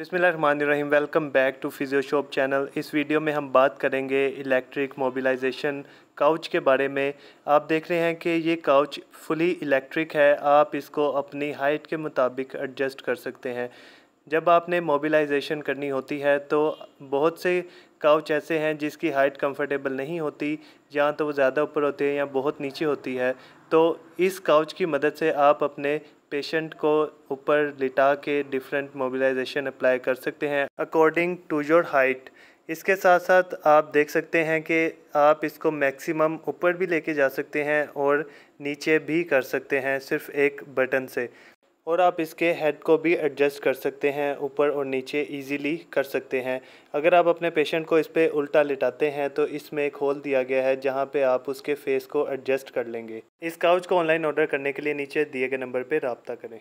बिसमीम welcome back to physio shop channel इस video में हम बात करेंगे इलेक्ट्रिक मोबिलाइजेशन काउच के बारे में आप देख रहे हैं कि ये काउच फुली इलेक्ट्रिक है आप इसको अपनी हाइट के मुताबिक एडजस्ट कर सकते हैं जब आपने मोबिलाइजेशन करनी होती है तो बहुत से काउच ऐसे हैं जिसकी हाइट कंफर्टेबल नहीं होती या तो वो ज़्यादा ऊपर होती है या बहुत नीचे होती है तो इस काउच की मदद से आप अपने पेशेंट को ऊपर लिटा के डिफरेंट मोबिलाइजेशन अप्लाई कर सकते हैं अकॉर्डिंग टू योर हाइट इसके साथ साथ आप देख सकते हैं कि आप इसको मैक्सिमम ऊपर भी लेके जा सकते हैं और नीचे भी कर सकते हैं सिर्फ एक बटन से और आप इसके हेड को भी एडजस्ट कर सकते हैं ऊपर और नीचे इजीली कर सकते हैं अगर आप अपने पेशेंट को इस पर उल्टा लिटाते हैं तो इसमें एक होल दिया गया है जहाँ पे आप उसके फेस को एडजस्ट कर लेंगे इस काउच को ऑनलाइन ऑर्डर करने के लिए नीचे दिए गए नंबर पर रबता करें